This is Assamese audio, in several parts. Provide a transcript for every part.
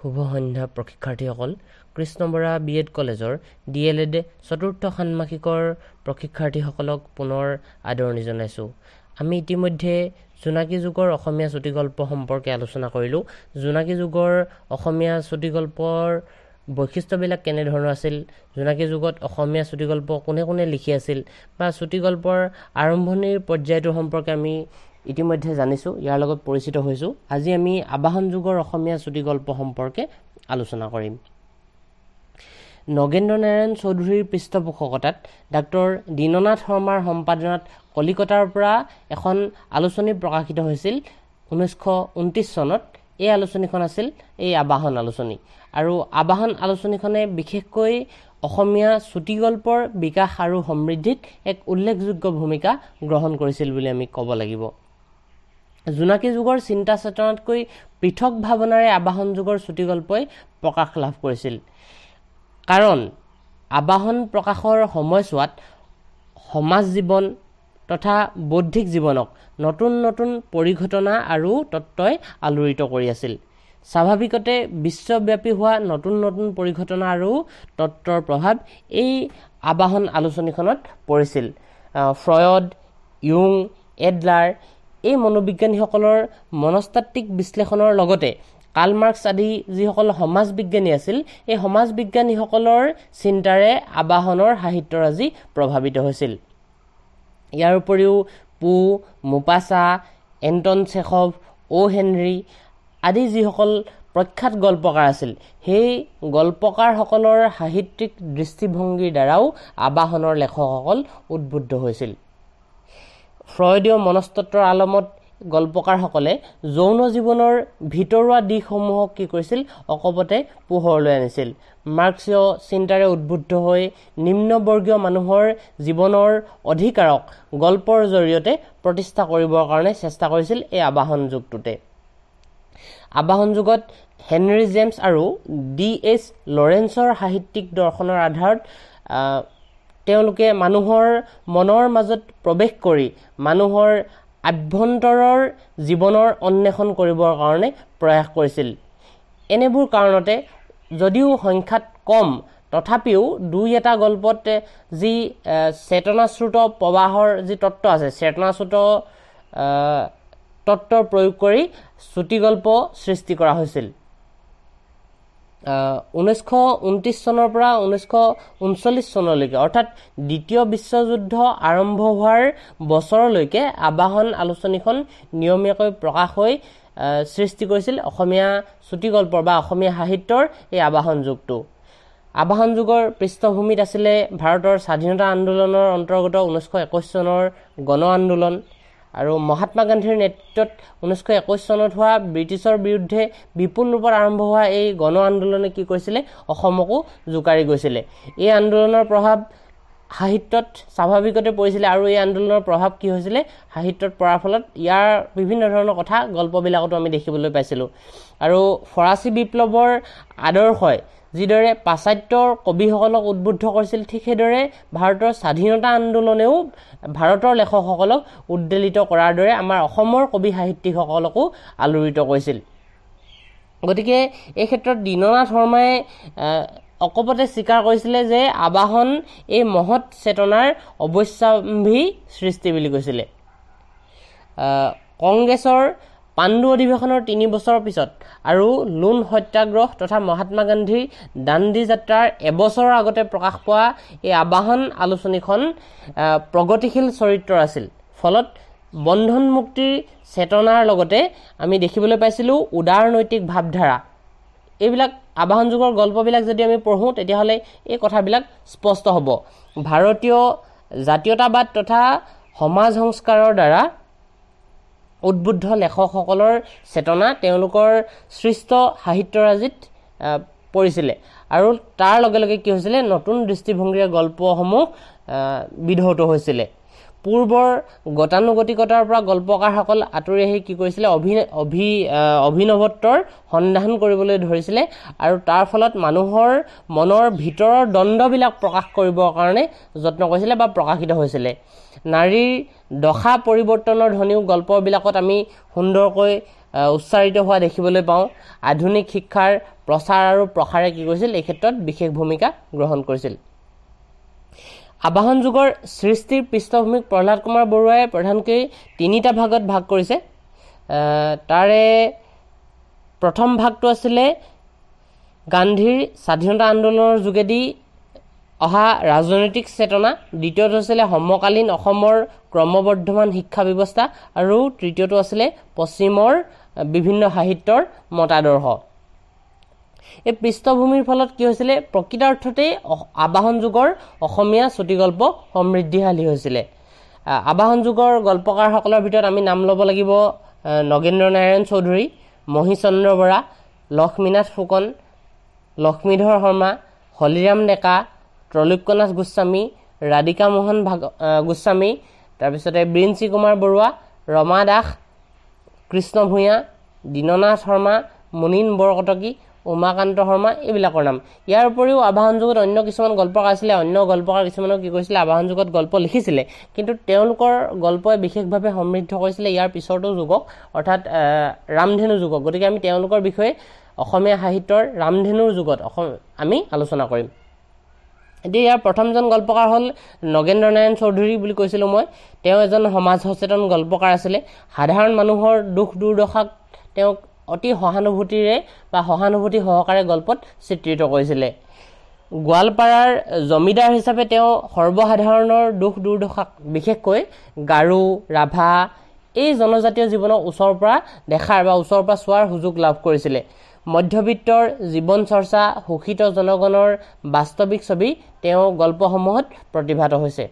শুভ সন্ধ্যা প্ৰশিক্ষাৰ্থীসকল কৃষ্ণবৰা বি এড কলেজৰ ডি এল এড চতুৰ্থ ষাণ্মাসিকৰ প্ৰশিক্ষাৰ্থীসকলক পুনৰ আদৰণি জনাইছোঁ আমি ইতিমধ্যে জোনাকী যুগৰ অসমীয়া চুটিগল্প সম্পৰ্কে আলোচনা কৰিলোঁ জোনাকী যুগৰ অসমীয়া চুটিগল্পৰ বৈশিষ্ট্যবিলাক কেনেধৰণৰ আছিল জোনাকী যুগত অসমীয়া চুটিগল্প কোনে কোনে লিখি আছিল বা চুটিগল্পৰ আৰম্ভণিৰ পৰ্যায়টোৰ সম্পৰ্কে আমি ইতিমধ্যে জানিছোঁ ইয়াৰ লগত পৰিচিত হৈছোঁ আজি আমি আবাহন যুগৰ অসমীয়া চুটি গল্প সম্পৰ্কে আলোচনা কৰিম নগেন্দ্ৰ নাৰায়ণ চৌধুৰীৰ পৃষ্ঠপোষকতাত ডক্টৰ দীননাথ শৰ্মাৰ সম্পাদনাত কলিকতাৰ পৰা এখন আলোচনী প্ৰকাশিত হৈছিল ঊনৈছশ ঊনত্ৰিছ চনত এই আলোচনীখন আছিল এই আবাহন আলোচনী আৰু আবাহন আলোচনীখনে বিশেষকৈ অসমীয়া চুটি গল্পৰ বিকাশ আৰু সমৃদ্ধিত এক উল্লেখযোগ্য ভূমিকা গ্ৰহণ কৰিছিল বুলি আমি ক'ব লাগিব জোনাকী যুগৰ চিন্তা চেতনাতকৈ পৃথক ভাৱনাৰে আবাহন যুগৰ চুটিগল্পই প্ৰকাশ লাভ কৰিছিল কাৰণ আবাহন প্ৰকাশৰ সময়ছোৱাত সমাজ জীৱন তথা বৌদ্ধিক জীৱনক নতুন নতুন পৰিঘটনা আৰু তত্ত্বই আলোড়িত কৰি আছিল স্বাভাৱিকতে বিশ্বব্যাপী হোৱা নতুন নতুন পৰিঘটনা আৰু তত্ত্বৰ প্ৰভাৱ এই আবাহন আলোচনীখনত পৰিছিল ফ্ৰয়ড ইউং এডলাৰ এই মনোবিজ্ঞানীসকলৰ মনস্তাত্ত্বিক বিশ্লেষণৰ লগতে কাল মাৰ্কছ আদি যিসকল সমাজ বিজ্ঞানী আছিল এই সমাজ বিজ্ঞানীসকলৰ চিন্তাৰে আবাহনৰ সাহিত্যৰাজি প্ৰভাৱিত হৈছিল ইয়াৰ উপৰিও পু Maupassant Anton Chekhov O' Henry আদি যিসকল প্ৰখ্যাত গল্পকাৰ আছিল সেই গল্পকাৰসকলৰ সাহিত্যিক দৃষ্টিভংগীৰ দ্বাৰাও আবাহনৰ লেখকসকল উদ্বুদ্ধ হৈছিল ফ্ৰয়ডীয় মনস্তত্বৰ আলমত গল্পকাৰসকলে যৌন জীৱনৰ ভিতৰুৱা দিশসমূহক কি কৰিছিল অকপতে পোহৰলৈ আনিছিল মাৰ্ক্সীয় চিন্তাৰে উদ্বুদ্ধ হৈ নিম্নবৰ্গীয় মানুহৰ জীৱনৰ অধিকাৰক গল্পৰ জৰিয়তে প্ৰতিষ্ঠা কৰিবৰ কাৰণে চেষ্টা কৰিছিল এই আবাহন যুগটোতে আবাহন যুগত হেনৰি জেমছ আৰু ডি এইচ লৰেঞ্চৰ সাহিত্যিক দৰ্শনৰ আধাৰত তেওঁলোকে মানুহৰ মনৰ মাজত প্ৰৱেশ কৰি মানুহৰ আভ্যন্তৰৰ জীৱনৰ অন্বেষণ কৰিবৰ কাৰণে প্ৰয়াস কৰিছিল এনেবোৰ কাৰণতে যদিও সংখ্যাত কম তথাপিও দুই এটা গল্পত যি চেতনাশ্ৰুত প্ৰবাহৰ যি তত্ত্ব আছে চেতনাশ্ৰুত তত্ত্বৰ প্ৰয়োগ কৰি চুটি গল্প সৃষ্টি কৰা হৈছিল ঊনৈছশ ঊনত্ৰিছ চনৰ পৰা ঊনৈছশ ঊনচল্লিছ চনলৈকে অৰ্থাৎ দ্বিতীয় বিশ্বযুদ্ধ আৰম্ভ হোৱাৰ বছৰলৈকে আবাহন আলোচনীখন নিয়মীয়াকৈ প্ৰকাশ হৈ সৃষ্টি কৰিছিল অসমীয়া চুটিগল্পৰ বা অসমীয়া সাহিত্যৰ এই আবাহন যুগটো আবাহন যুগৰ পৃষ্ঠভূমিত আছিলে ভাৰতৰ স্বাধীনতা আন্দোলনৰ অন্তৰ্গত ঊনৈছশ একৈছ চনৰ গণ আন্দোলন আৰু মহাত্মা গান্ধীৰ নেতৃত্বত ঊনৈছশ একৈছ চনত হোৱা ব্ৰিটিছৰ বিৰুদ্ধে বিপুল ৰূপত আৰম্ভ হোৱা এই গণ আন্দোলনে কি কৰিছিলে অসমকো জোকাৰি গৈছিলে এই আন্দোলনৰ প্ৰভাৱ সাহিত্যত স্বাভাৱিকতে পৰিছিলে আৰু এই আন্দোলনৰ প্ৰভাৱ কি হৈছিলে সাহিত্যত পৰাৰ ফলত ইয়াৰ বিভিন্ন ধৰণৰ কথা গল্পবিলাকতো আমি দেখিবলৈ পাইছিলোঁ আৰু ফৰাচী বিপ্লৱৰ আদৰ্শই যিদৰে পাশ্চাত্যৰ কবিসকলক উদ্বুদ্ধ কৰিছিল ঠিক সেইদৰে ভাৰতৰ স্বাধীনতা আন্দোলনেও ভাৰতৰ লেখকসকলক উদ্বেলিত কৰাৰ দৰে আমাৰ অসমৰ কবি সাহিত্যিকসকলকো আলোড়িত কৰিছিল গতিকে এই ক্ষেত্ৰত দীননাথ শৰ্মাই অকপতে স্বীকাৰ কৰিছিলে যে আবাহন এই মহৎ চেতনাৰ অৱশ্যাম্ভী সৃষ্টি বুলি কৈছিলে কংগ্ৰেছৰ পাণ্ডু অধিৱেশনৰ তিনি বছৰৰ পিছত আৰু লোন সত্যাগ্ৰহ তথা মহাত্মা গান্ধীৰ দাণ্ডী যাত্ৰাৰ এবছৰৰ আগতে প্ৰকাশ পোৱা এই আবাহন আলোচনীখন প্ৰগতিশীল চৰিত্ৰ আছিল ফলত বন্ধন মুক্তিৰ চেতনাৰ লগতে আমি দেখিবলৈ পাইছিলোঁ উদাৰ নৈতিক ভাৱধাৰা এইবিলাক আবাহন যুগৰ গল্পবিলাক যদি আমি পঢ়োঁ তেতিয়াহ'লে এই কথাবিলাক স্পষ্ট হ'ব ভাৰতীয় জাতীয়তাবাদ তথা সমাজ সংস্কাৰৰ দ্বাৰা উদ্বুদ্ধ লেখকসকলৰ চেতনা তেওঁলোকৰ সৃষ্ট সাহিত্যৰাজিত পৰিছিলে আৰু তাৰ লগে লগে কি হৈছিলে নতুন দৃষ্টিভংগীৰে গল্পসমূহ বিধৌত হৈছিলে পূৰ্বৰ গতানুগতিকতাৰ পৰা গল্পকাৰসকল আঁতৰি আহি কি কৰিছিলে অভি অভি অভিনৱত্বৰ সন্ধান কৰিবলৈ ধৰিছিলে আৰু তাৰ ফলত মানুহৰ মনৰ ভিতৰৰ দণ্ডবিলাক প্ৰকাশ কৰিবৰ কাৰণে যত্ন কৰিছিলে বা প্ৰকাশিত হৈছিলে নাৰীৰ দশা পৰিৱৰ্তনৰ ধ্বনিও গল্পবিলাকত আমি সুন্দৰকৈ উচ্চাৰিত হোৱা দেখিবলৈ পাওঁ আধুনিক শিক্ষাৰ প্ৰচাৰ আৰু প্ৰসাৰে কি কৰিছিল এই ক্ষেত্ৰত বিশেষ ভূমিকা গ্ৰহণ কৰিছিল আবাহন যুগৰ সৃষ্টিৰ পৃষ্ঠভূমিক প্ৰহ্লাদ কুমাৰ বৰুৱাই প্ৰধানকৈ তিনিটা ভাগত ভাগ কৰিছে তাৰে প্ৰথম ভাগটো আছিলে গান্ধীৰ স্বাধীনতা আন্দোলনৰ যোগেদি অহা ৰাজনৈতিক চেতনা দ্বিতীয়টো আছিলে সমকালীন অসমৰ ক্ৰমবৰ্ধমান শিক্ষা ব্যৱস্থা আৰু তৃতীয়টো আছিলে পশ্চিমৰ বিভিন্ন সাহিত্যৰ মতাদৰ্শ এই পৃষ্ঠভূমিৰ ফলত কি হৈছিলে প্ৰকৃতাৰ্থতেই আবাহন যুগৰ অসমীয়া চুটিগল্প সমৃদ্ধিশালী হৈছিলে আবাহন যুগৰ গল্পকাৰসকলৰ ভিতৰত আমি নাম ল'ব লাগিব নগেন্দ্ৰ নাৰায়ণ চৌধুৰী মহীচন্দ্ৰ বৰা লক্ষ্মীনাথ ফুকন লক্ষ্মীধৰ শৰ্মা হলিৰাম ডেকা ত্ৰৈলোক্যনাথ গোস্বামী ৰাধিকা মোহন ভাগ গোস্বামী তাৰপিছতে বিৰিঞ্চী কুমাৰ বৰুৱা ৰমা দাস কৃষ্ণ ভূঞা দীননাথ শৰ্মা মুনীন বৰকটকী উমাকান্ত শৰ্মা এইবিলাকৰ নাম ইয়াৰ উপৰিও আবাহন যুগত অন্য কিছুমান গল্পকাৰ আছিলে অন্য গল্পকাৰ কিছুমানেও কি কৈছিলে আবাহন যুগত গল্প লিখিছিলে কিন্তু তেওঁলোকৰ গল্পই বিশেষভাৱে সমৃদ্ধ কৰিছিলে ইয়াৰ পিছৰটো যুগক অৰ্থাৎ ৰামধেনু যুগক গতিকে আমি তেওঁলোকৰ বিষয়ে অসমীয়া সাহিত্যৰ ৰামধেনুৰ যুগত অসম আমি আলোচনা কৰিম এতিয়া ইয়াৰ প্ৰথমজন গল্পকাৰ হ'ল নগেন্দ্ৰ নাৰায়ণ চৌধুৰী বুলি কৈছিলোঁ মই তেওঁ এজন সমাজ সচেতন গল্পকাৰ আছিলে সাধাৰণ মানুহৰ দুখ দুৰ্দশাক তেওঁক অতি সহানুভূতিৰে বা সহানুভূতি সহকাৰে গল্পত চিত্ৰিত কৰিছিলে গোৱালপাৰাৰ জমিদাৰ হিচাপে তেওঁ সৰ্বসাধাৰণৰ দুখ দুৰ্দশাক বিশেষকৈ গাৰু ৰাভা এই জনজাতীয় জীৱনক ওচৰৰ পৰা দেখাৰ বা ওচৰৰ পৰা চোৱাৰ সুযোগ লাভ কৰিছিলে মধ্যবিত্তৰ জীৱন চৰ্চা শোষিত জনগণৰ বাস্তৱিক ছবি তেওঁ গল্পসমূহত প্ৰতিভাত হৈছে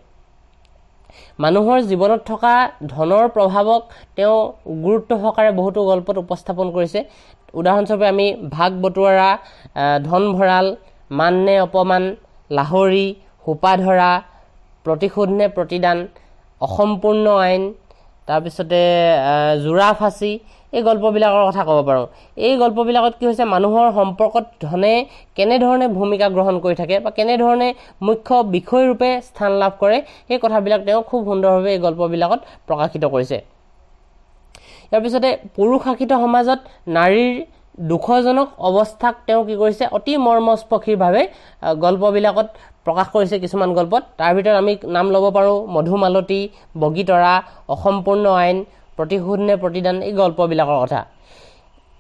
মানুহৰ জীৱনত থকা ধনৰ প্ৰভাৱক তেওঁ গুৰুত্ব সহকাৰে বহুতো গল্পত উপস্থাপন কৰিছে উদাহৰণস্বৰূপে আমি ভাগ বটোৱাৰা ধন ভঁৰাল মান নে অপমান লাহৰি সোপা ধৰা প্ৰতিশোধ নে প্ৰতিদান অসম্পূৰ্ণ আইন তাৰপিছতে জোৰা ফাঁচি এই গল্পবিলাকৰ কথা ক'ব পাৰোঁ এই গল্পবিলাকত কি হৈছে মানুহৰ সম্পৰ্কত ধনে কেনেধৰণে ভূমিকা গ্ৰহণ কৰি থাকে বা কেনেধৰণে মুখ্য বিষয়ৰূপে স্থান লাভ কৰে সেই কথাবিলাক তেওঁ খুব সুন্দৰভাৱে এই গল্পবিলাকত প্ৰকাশিত কৰিছে ইয়াৰ পিছতে পুৰুষ শাসিত সমাজত নাৰীৰ দুখজনক অৱস্থাক তেওঁ কি কৰিছে অতি মৰ্মস্পৰ্শীভাৱে গল্পবিলাকত প্ৰকাশ কৰিছে কিছুমান গল্পত তাৰ ভিতৰত আমি নাম ল'ব পাৰোঁ মধুমালতী বগীতৰা অসম্পূৰ্ণ আইন প্ৰতিশোধ নে প্ৰতিদান এই গল্পবিলাকৰ কথা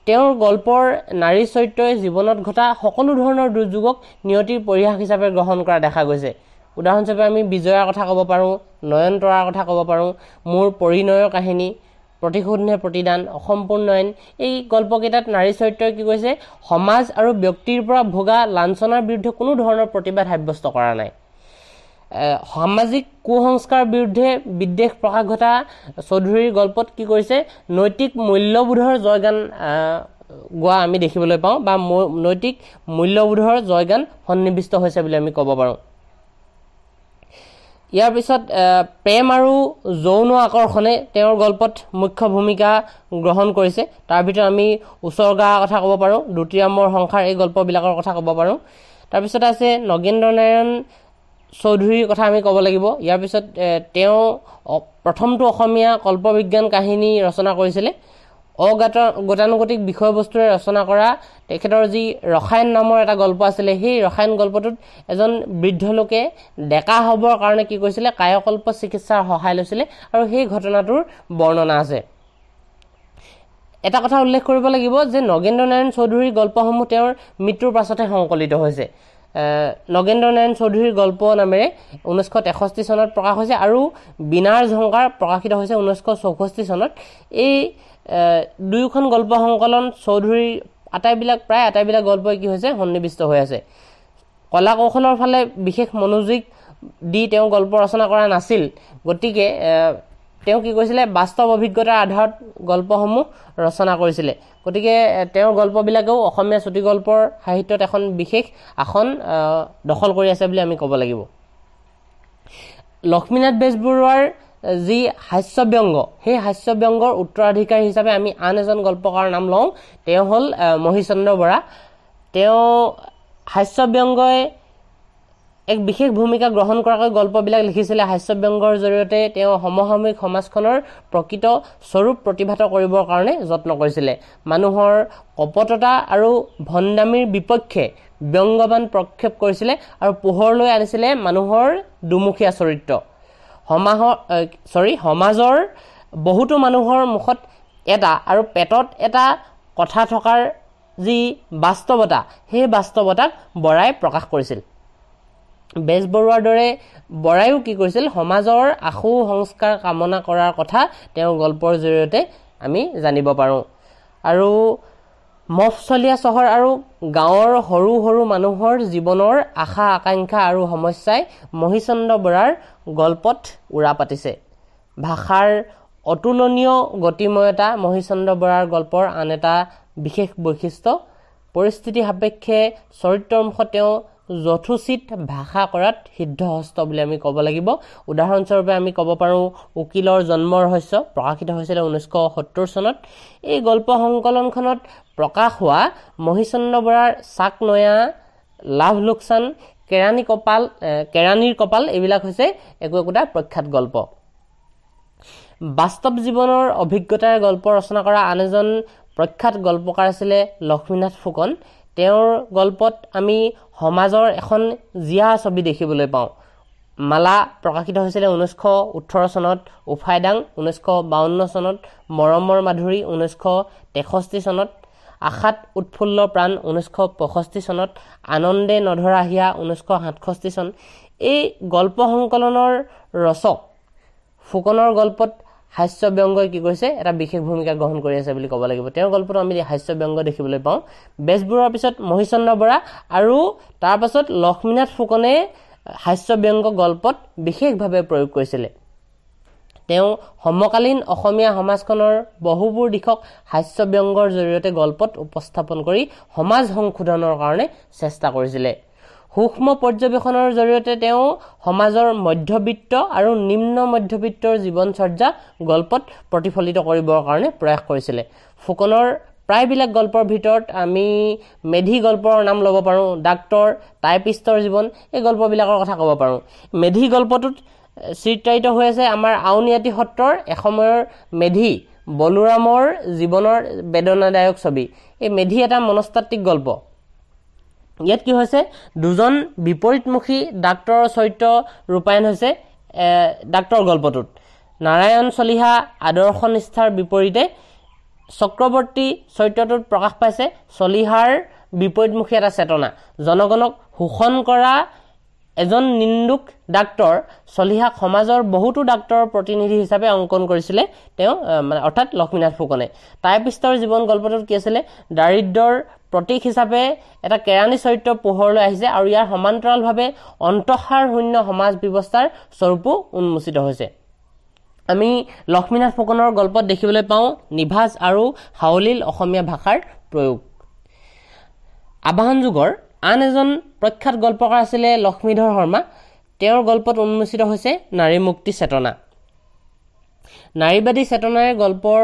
তেওঁৰ গল্পৰ নাৰী চৰিত্ৰই জীৱনত ঘটা সকলো ধৰণৰ দুৰ্যোগক নিয়তিৰ পৰিহাস হিচাপে গ্ৰহণ কৰা দেখা গৈছে উদাহৰণস্বৰূপে আমি বিজয়াৰ কথা ক'ব পাৰোঁ নয়নতৰাৰ কথা ক'ব পাৰোঁ মোৰ পৰিণয়ৰ কাহিনী প্ৰতিশোধ নে প্ৰতিদান আইন এই গল্পকেইটাত নাৰী চৰিত্ৰই কি কৈছে সমাজ আৰু ব্যক্তিৰ পৰা ভোগা লাঞ্চনাৰ বিৰুদ্ধে কোনো ধৰণৰ প্ৰতিবাদ সাব্যস্ত কৰা নাই সামাজিক কু সংস্কাৰৰ বিৰুদ্ধে বিদ্বেষ প্ৰকাশ ঘটা চৌধুৰীৰ গল্পত কি কৰিছে নৈতিক মূল্যবোধৰ জয়গান গোৱা আমি দেখিবলৈ পাওঁ বা নৈতিক মূল্যবোধৰ জয়গান সন্নিৱিষ্ট হৈছে বুলি আমি ক'ব পাৰোঁ ইয়াৰ পিছত প্ৰেম আৰু যৌন আকৰ্ষণে তেওঁৰ গল্পত মুখ্য ভূমিকা গ্ৰহণ কৰিছে তাৰ ভিতৰত আমি উচৰ্গা কথা ক'ব পাৰোঁ দ্বিতীয়ামৰ সংসাৰ এই গল্পবিলাকৰ কথা ক'ব পাৰোঁ তাৰপিছত আছে নগেন্দ্ৰ নাৰায়ণ চৌধুৰীৰ কথা আমি ক'ব লাগিব ইয়াৰ পিছত তেওঁ প্ৰথমটো অসমীয়া কল্পবিজ্ঞান কাহিনী ৰচনা কৰিছিলে অগত গতানুগতিক বিষয়বস্তুৰে ৰচনা কৰা তেখেতৰ যি ৰসায়ন নামৰ এটা গল্প আছিলে সেই ৰসায়ন গল্পটোত এজন বৃদ্ধ লোকে ডেকা হ'বৰ কাৰণে কি কৰিছিলে কায়কল্প চিকিৎসাৰ সহায় লৈছিলে আৰু সেই ঘটনাটোৰ বৰ্ণনা আছে এটা কথা উল্লেখ কৰিব লাগিব যে নগেন্দ্ৰ নাৰায়ণ চৌধুৰীৰ গল্পসমূহ তেওঁৰ মৃত্যুৰ পাছতে সংকলিত হৈছে নগেন্দ্ৰ নাৰায়ণ চৌধুৰীৰ গল্প নামেৰে ঊনৈছশ তেষষ্ঠি চনত প্ৰকাশ হৈছে আৰু বিনাৰ ঝংকাৰ প্ৰকাশিত হৈছে ঊনৈছশ চৌষষ্ঠি চনত এই দুয়োখন গল্প সংকলন চৌধুৰীৰ আটাইবিলাক প্ৰায় আটাইবিলাক গল্পই কি হৈছে সন্নিৱিষ্ট হৈ আছে কলা কৌশলৰ ফালে বিশেষ মনোযোগ দি তেওঁ গল্প ৰচনা কৰা নাছিল গতিকে তেওঁ কি কৈছিলে বাস্তৱ অভিজ্ঞতাৰ আধাৰত গল্পসমূহ ৰচনা কৰিছিলে গতিকে তেওঁৰ গল্পবিলাকেও অসমীয়া চুটিগল্পৰ সাহিত্যত এখন বিশেষ আসন দখল কৰি আছে বুলি আমি ক'ব লাগিব লক্ষ্মীনাথ বেজবৰুৱাৰ যি হাস্যব্যংগ সেই হাস্যব্যংগৰ উত্তৰাধিকাৰী হিচাপে আমি আন এজন গল্পকাৰৰ নাম লওঁ তেওঁ হ'ল মহীচন্দ্ৰ বৰা তেওঁ হাস্যব্যংগই এক বিশেষ ভূমিকা গ্ৰহণ কৰাকৈ গল্পবিলাক লিখিছিলে হাস্যব্যংগৰ জৰিয়তে তেওঁ সমসাময়িক সমাজখনৰ প্ৰকৃত স্বৰূপ প্ৰতিভাত কৰিবৰ কাৰণে যত্ন কৰিছিলে মানুহৰ কপটতা আৰু ভণ্ডামীৰ বিপক্ষে ব্যংগবান প্ৰক্ষেপ কৰিছিলে আৰু পোহৰলৈ আনিছিলে মানুহৰ দুমুখীয়া চৰিত্ৰ সমাহৰ চৰি সমাজৰ বহুতো মানুহৰ মুখত এটা আৰু পেটত এটা কথা থকাৰ যি বাস্তৱতা সেই বাস্তৱতাক বৰাই প্ৰকাশ কৰিছিল বেজবৰুৱাৰ দৰে বৰাইও কি কৰিছিল সমাজৰ আশু সংস্কাৰ কামনা কৰাৰ কথা তেওঁৰ গল্পৰ জৰিয়তে আমি জানিব পাৰোঁ আৰু মফচলীয়া চহৰ আৰু গাঁৱৰ সৰু সৰু মানুহৰ জীৱনৰ আশা আকাংক্ষা আৰু সমস্যাই মহীচন্দ্ৰ বৰাৰ গল্পত উৰা পাতিছে ভাষাৰ অতুলনীয় গতিময়তা মহীচন্দ্ৰ বৰাৰ গল্পৰ আন এটা বিশেষ বৈশিষ্ট্য পৰিস্থিতি সাপেক্ষে চৰিত্ৰ অংশ তেওঁ যথোচিত ভাষা কৰাত সিদ্ধহস্ত বুলি আমি ক'ব লাগিব উদাহৰণস্বৰূপে আমি ক'ব পাৰোঁ উকিলৰ জন্ম ৰহস্য প্ৰকাশিত হৈছিলে ঊনৈছশ সত্তৰ চনত এই গল্প সংকলনখনত প্ৰকাশ হোৱা মহীচন্দ্ৰ বৰাৰ চাক নয়া লাভ লোকচান কেৰাণী কপাল কেৰাণীৰ কপাল এইবিলাক হৈছে একো একোটা প্ৰখ্যাত গল্প বাস্তৱ জীৱনৰ অভিজ্ঞতাৰে গল্প ৰচনা কৰা আন এজন প্ৰখ্যাত গল্পকাৰ আছিলে লক্ষ্মীনাথ ফুকন তেওঁৰ গল্পত আমি সমাজৰ এখন জীয়া ছবি দেখিবলৈ পাওঁ মালা প্ৰকাশিত হৈছিলে ঊনৈছশ ওঠৰ চনত উফাইডাং ঊনৈছশ বাৱন্ন চনত মৰমৰ মাধুৰী ঊনৈছশ তেষষ্ঠি চনত আশাত উৎফুল্ল প্ৰাণ ঊনৈছশ পঁষষ্ঠি চনত আনন্দে নধৰা আহিয়া ঊনৈছশ সাতষষ্ঠি চন এই গল্প সংকলনৰ ৰচক ফুকনৰ গল্পত হাস্য ব্যংগই কি কৈছে এটা বিশেষ ভূমিকা গ্ৰহণ কৰি আছে বুলি ক'ব লাগিব তেওঁৰ গল্পটো আমি হাস্য ব্যংগ দেখিবলৈ পাওঁ বেজবোৰৰ পিছত মহীচন্দ্ৰ বৰা আৰু তাৰপাছত লক্ষ্মীনাথ ফুকনে হাস্য ব্যংগ গল্পত বিশেষভাৱে প্ৰয়োগ কৰিছিলে তেওঁ সমকালীন অসমীয়া সমাজখনৰ বহুবোৰ দিশক হাস্য ব্যংগৰ জৰিয়তে গল্পত উপস্থাপন কৰি সমাজ সংশোধনৰ কাৰণে চেষ্টা কৰিছিলে সূক্ষ্ম পৰ্যবেক্ষণৰ জৰিয়তে তেওঁ সমাজৰ মধ্যবিত্ত আৰু নিম্ন মধ্যবিত্তৰ জীৱন চৰ্যা গল্পত প্ৰতিফলিত কৰিবৰ কাৰণে প্ৰয়াস কৰিছিলে ফুকনৰ প্ৰায়বিলাক গল্পৰ ভিতৰত আমি মেধি গল্পৰ নাম ল'ব পাৰোঁ ডাক্তৰ টাইপিষ্টৰ জীৱন এই গল্পবিলাকৰ কথা ক'ব পাৰোঁ মেধি গল্পটোত চিত্ৰায়িত হৈ আছে আমাৰ আউনীআটী সত্ৰৰ এসময়ৰ মেধি বলোৰামৰ জীৱনৰ বেদনাদায়ক ছবি এই মেধি এটা মনস্তাত্বিক গল্প ইয়াত কি হৈছে দুজন বিপৰীতমুখী ডাক্তৰৰ চৰিত্ৰ ৰূপায়ণ হৈছে ডাক্তৰ গল্পটোত নাৰায়ণ চলিহা আদৰ্শ নিষ্ঠাৰ বিপৰীতে চক্ৰৱৰ্তী চৰিত্ৰটোত প্ৰকাশ পাইছে চলিহাৰ বিপৰীতমুখী এটা চেতনা জনগণক শোষণ কৰা এজন নিন্দুক ডাক্তৰ চলিহাক সমাজৰ বহুতো ডাক্তৰৰ প্ৰতিনিধি হিচাপে অংকন কৰিছিলে তেওঁ মানে অৰ্থাৎ লক্ষ্মীনাথ ফুকনে তাৰ জীৱন গল্পটোত কি আছিলে দাৰিদ্ৰৰ প্ৰতীক হিচাপে এটা কেৰাণী চৰিত্ৰ পোহৰলৈ আহিছে আৰু ইয়াৰ সমান্তৰালভাৱে অন্তঃসাৰ শূন্য সমাজ ব্যৱস্থাৰ স্বৰূপো উন্মোচিত হৈছে আমি লক্ষ্মীনাথ ফুকনৰ গল্পত দেখিবলৈ পাওঁ নিভাজ আৰু হাৱলীল অসমীয়া ভাষাৰ প্ৰয়োগ আবাহন যুগৰ আন এজন প্ৰখ্যাত গল্পকাৰ আছিলে লক্ষ্মীধৰ শৰ্মা তেওঁৰ গল্পত উন্মোচিত হৈছে নাৰী মুক্তি চেতনা নাৰীবাদী চেতনাৰে গল্পৰ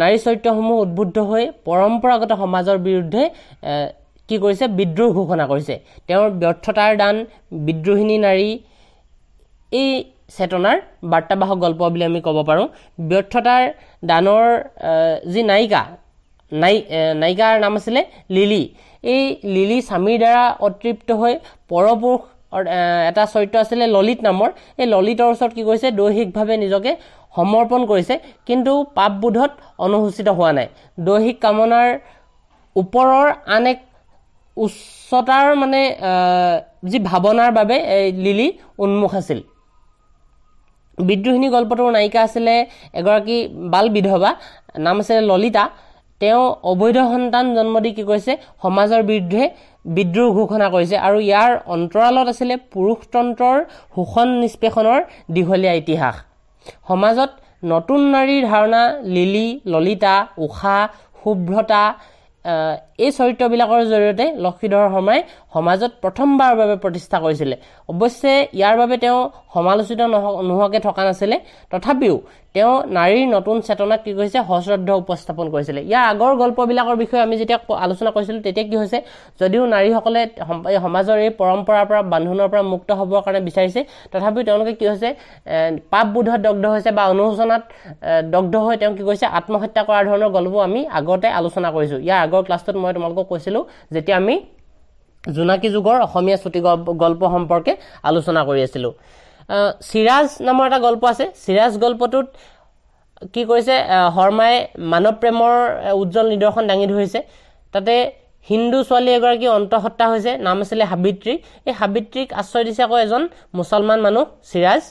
নাৰী চৰিত্ৰসমূহ উদ্বুদ্ধ হৈ পৰম্পৰাগত সমাজৰ বিৰুদ্ধে কি কৰিছে বিদ্ৰোহ ঘোষণা কৰিছে তেওঁৰ ব্যৰ্থতাৰ দান বিদ্ৰোহিনী নাৰী এই চেতনাৰ বাৰ্তাবাহক গল্প বুলি আমি ক'ব পাৰোঁ ব্যৰ্থতাৰ দানৰ যি নায়িকা নাই নায়িকাৰ নাম আছিলে লিলি এই লিলি স্বামীৰ দ্বাৰা অতৃপ্ত হৈ পৰপুৰুষ এটা চৰিত্ৰ আছিলে ললিত নামৰ এই ললিতৰ ওচৰত কি কৰিছে দৈহিকভাৱে নিজকে সমৰ্পণ কৰিছে কিন্তু পাপবোধত অনুসূচিত হোৱা নাই দৈহিক কামনাৰ ওপৰৰ আন এক উচ্চতাৰ মানে যি ভাৱনাৰ বাবে এই লিলি উন্মুখ আছিল বিদ্ৰোহিণী গল্পটোৰ নায়িকা আছিলে এগৰাকী বাল বিধৱা নাম আছিলে ললিতা তেওঁ অবৈধ সন্তান জন্ম দি কি কৰিছে সমাজৰ বিৰুদ্ধে বিদ্ৰোহ ঘোষণা কৰিছে আৰু ইয়াৰ অন্তৰালত আছিলে পুৰুষতন্ত্ৰৰ শোষণ নিষ্পেষণৰ দীঘলীয়া ইতিহাস সমাজত নতুন নাৰীৰ ধাৰণা লিলি ললিতা উষা শুভ্ৰতা এই চৰিত্ৰবিলাকৰ জৰিয়তে লক্ষীধৰ শৰ্মাই সমাজত প্ৰথমবাৰৰ বাবে প্ৰতিষ্ঠা কৰিছিলে অৱশ্যে ইয়াৰ বাবে তেওঁ সমালোচিত নহ নোহোৱাকৈ থকা নাছিলে তথাপিও তেওঁ নাৰীৰ নতুন চেতনাক কি কৰিছে সশ্ৰদ্ধ উপস্থাপন কৰিছিলে ইয়াৰ আগৰ গল্পবিলাকৰ বিষয়ে আমি যেতিয়া আলোচনা কৰিছিলোঁ তেতিয়া কি হৈছে যদিও নাৰীসকলে এই সমাজৰ এই পৰম্পৰাৰ পৰা বান্ধোনৰ পৰা মুক্ত হ'বৰ কাৰণে বিচাৰিছে তথাপিও তেওঁলোকে কি হৈছে পাপবোধত দগ্ধ হৈছে বা অনুশোচনাত দগ্ধ হৈ তেওঁ কি কৈছে আত্মহত্যা কৰাৰ ধৰণৰ গল্প আমি আগতে আলোচনা কৰিছোঁ ইয়াৰ আগৰ ক্লাছটোত মই তোমালোকক কৈছিলোঁ যেতিয়া আমি জোনাকী যুগৰ অসমীয়া চুটি গল্প সম্পৰ্কে আলোচনা কৰি আছিলোঁ চিৰাজ নামৰ এটা গল্প আছে চিৰাজ গল্পটোত কি কৰিছে শৰ্মাই মানৱ প্ৰেমৰ উজ্জ্বল নিদৰ্শন দাঙি ধৰিছে তাতে হিন্দু ছোৱালী এগৰাকী অন্তঃসত্তা হৈছে নাম আছিলে সাৱিত্ৰী এই সাৱিত্ৰীক আশ্ৰয় দিছে আকৌ এজন মুছলমান মানুহ চিৰাজ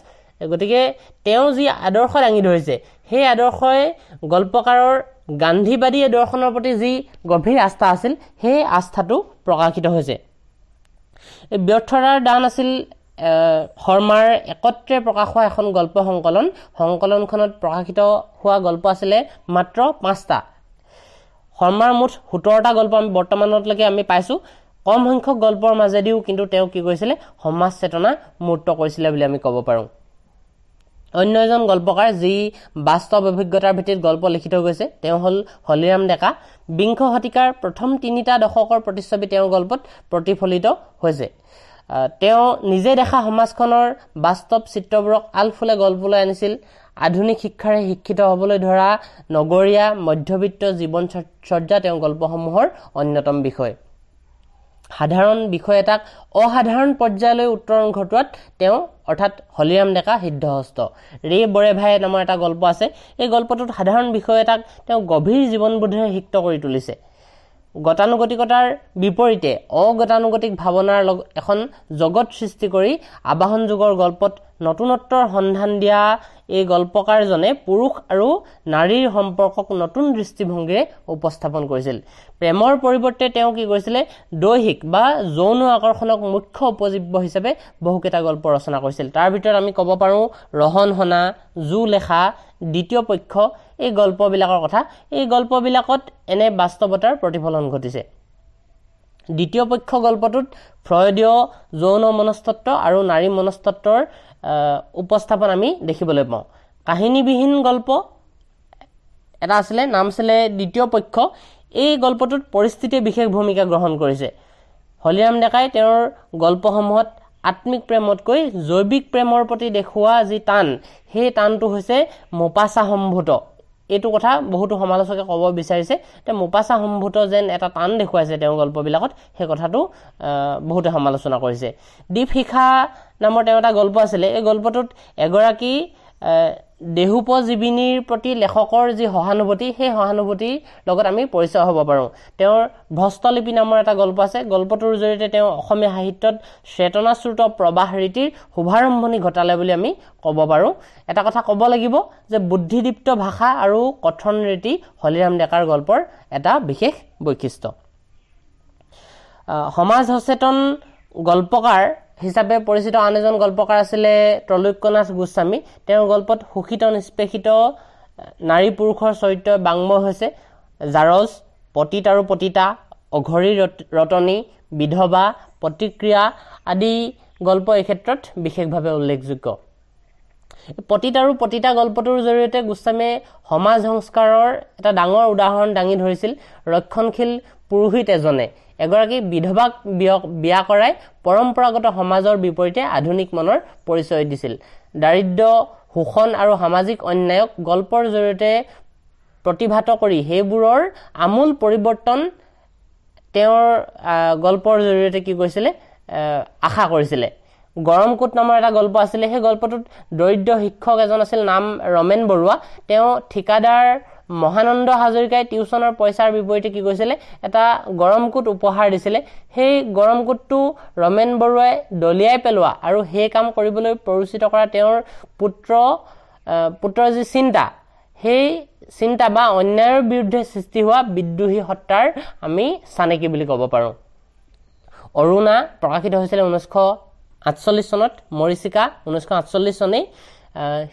গতিকে তেওঁ যি আদৰ্শ দাঙি ধৰিছে সেই আদৰ্শই গল্পকাৰৰ গান্ধীবাদী দৰ্শনৰ প্ৰতি যি গভীৰ আস্থা আছিল সেই আস্থাটো প্ৰকাশিত হৈছে এই ব্যৰ্থতাৰ দান আছিল শৰ্মাৰ একত্ৰে প্ৰকাশ হোৱা এখন গল্প সংকলন সংকলনখনত প্ৰকাশিত হোৱা গল্প আছিলে মাত্ৰ পাঁচটা শৰ্মাৰ মুঠ সোতৰটা গল্প আমি বৰ্তমানলৈকে আমি পাইছোঁ কম সংখ্যক গল্পৰ মাজেদিও কিন্তু তেওঁ কি কৰিছিলে সমাজ চেতনা মূৰ্ত কৰিছিলে বুলি আমি ক'ব পাৰোঁ অন্য এজন গল্পকাৰ যি বাস্তৱ অভিজ্ঞতাৰ ভিত্তিত গল্প লিখিত গৈছে তেওঁ হ'ল হলিৰাম ডেকা বিংশ শতিকাৰ প্ৰথম তিনিটা দশকৰ প্ৰতিচ্ছবি তেওঁৰ গল্পত প্ৰতিফলিত হৈছে তেওঁ নিজে দেখা সমাজখনৰ বাস্তৱ চিত্ৰবোৰক আলফুলে গল্পলৈ আনিছিল আধুনিক শিক্ষাৰে শিক্ষিত হ'বলৈ ধৰা নগৰীয়া মধ্যবিত্ত জীৱন চৰ্যা তেওঁৰ গল্পসমূহৰ অন্যতম বিষয় সাধাৰণ বিষয় এটাক অসাধাৰণ পৰ্যায়লৈ উত্তৰণ ঘটোৱাত তেওঁ অৰ্থাৎ হলিৰাম ডেকা সিদ্ধহস্ত ৰে বৰে ভাই নামৰ এটা গল্প আছে এই গল্পটোত সাধাৰণ বিষয় এটাক তেওঁ গভীৰ জীৱনবোধেৰে সিক্ত কৰি তুলিছে গতানুগতিকতাৰ বিপৰীতে অগতানুগতিক ভাৱনাৰ লগ এখন জগত সৃষ্টি কৰি আবাহন যুগৰ গল্পত নতুনত্বৰ সন্ধান দিয়া এই গল্পকাৰজনে পুৰুষ আৰু নাৰীৰ সম্পৰ্কক নতুন দৃষ্টিভংগীৰে উপস্থাপন কৰিছিল প্ৰেমৰ পৰিৱৰ্তে তেওঁ কি কৰিছিলে দৈহিক বা যৌন আকৰ্ষণক মুখ্য উপজীৱ্য হিচাপে বহুকেইটা গল্প ৰচনা কৰিছিল তাৰ ভিতৰত আমি ক'ব পাৰোঁ ৰহন সনা জু লেখা দ্বিতীয় পক্ষ এই গল্পবিলাকৰ কথা এই গল্পবিলাকত এনে বাস্তৱতাৰ প্ৰতিফলন ঘটিছে দ্বিতীয় পক্ষ গল্পটোত ফ্ৰয়দীয় যৌন মনস্তত্ব আৰু নাৰী মনস্তত্বৰ উপস্থাপন আমি দেখিবলৈ পাওঁ কাহিনীবিহীন গল্প এটা আছিলে নাম আছিলে দ্বিতীয় পক্ষ এই গল্পটোত পৰিস্থিতিয়ে বিশেষ ভূমিকা গ্ৰহণ কৰিছে হলিৰাম ডেকাই তেওঁৰ গল্পসমূহত আত্মিক প্ৰেমতকৈ জৈৱিক প্ৰেমৰ প্ৰতি দেখুওৱা যি টান সেই টানটো হৈছে মোপাচা সম্ভূত এইটো কথা বহুতো সমালোচকে ক'ব বিচাৰিছে তে মোপাচা সম্ভূত যেন এটা টান দেখুৱাইছে তেওঁৰ গল্পবিলাকত সেই কথাটো বহুতে সমালোচনা কৰিছে দীপশিখা নামৰ তেওঁ এটা গল্প আছিলে এই গল্পটোত এগৰাকী দেহোপজীৱিনীৰ প্ৰতি লেখকৰ যি সহানুভূতি সেই সহানুভূতিৰ লগত আমি পৰিচয় হ'ব পাৰোঁ তেওঁৰ ভ্ৰষ্টলিপি নামৰ এটা গল্প আছে গল্পটোৰ জৰিয়তে তেওঁ অসমীয়া সাহিত্যত চেতনাশ্ৰুত প্ৰবাহ ৰীতিৰ শুভাৰম্ভণি ঘটালে বুলি আমি ক'ব পাৰোঁ এটা কথা ক'ব লাগিব যে বুদ্ধিদীপ্ত ভাষা আৰু কথন ৰীতি হলিৰাম ডেকাৰ গল্পৰ এটা বিশেষ বৈশিষ্ট্য সমাজ সচেতন গল্পকাৰ হিচাপে পৰিচিত আন এজন গল্পকাৰ আছিলে ত্ৰৈলোক্যনাথ গোস্বামী তেওঁৰ গল্পত শোষিত নিষ্পেষিত নাৰী পুৰুষৰ চৰিত্ৰ বাংময় হৈছে জাৰজ পতীত আৰু পতিতা অঘৰী ৰতনী বিধৱা প্ৰতিক্ৰিয়া আদি গল্প এই ক্ষেত্ৰত বিশেষভাৱে উল্লেখযোগ্য পতিত আৰু পতিতা গল্পটোৰ জৰিয়তে গোস্বামীয়ে সমাজ সংস্কাৰৰ এটা ডাঙৰ উদাহৰণ দাঙি ধৰিছিল ৰক্ষণশীল পুৰোহিত এজনে এগৰাকী বিধৱাক বিয়া কৰাই পৰম্পৰাগত সমাজৰ বিপৰীতে আধুনিক মনৰ পৰিচয় দিছিল দাৰিদ্ৰ শোষণ আৰু সামাজিক অন্যায়ক গল্পৰ জৰিয়তে প্ৰতিভাত কৰি সেইবোৰৰ আমূল পৰিৱৰ্তন তেওঁৰ গল্পৰ জৰিয়তে কি কৰিছিলে আশা কৰিছিলে গৰম কোট নামৰ এটা গল্প আছিলে সেই গল্পটোত দৰিদ্ৰ শিক্ষক এজন আছিল নাম ৰমেন বৰুৱা তেওঁ ঠিকাদাৰ মহানন্দ হাজৰিকাই টিউচনৰ পইচাৰ বিপৰীতে কি কৈছিলে এটা গৰম কোট উপহাৰ দিছিলে সেই গৰম কোটটো ৰমেন বৰুৱাই দলিয়াই পেলোৱা আৰু সেই কাম কৰিবলৈ পৰিচিত কৰা তেওঁৰ পুত্ৰ পুত্ৰৰ যি চিন্তা সেই চিন্তা বা অন্যায়ৰ বিৰুদ্ধে সৃষ্টি হোৱা বিদ্ৰোহী সত্তাৰ আমি চানেকি বুলি ক'ব পাৰোঁ অৰুণা প্ৰকাশিত হৈছিলে ঊনৈছশ আঠচল্লিছ চনত মৰিচিকা ঊনৈছশ আঠচল্লিছ চনেই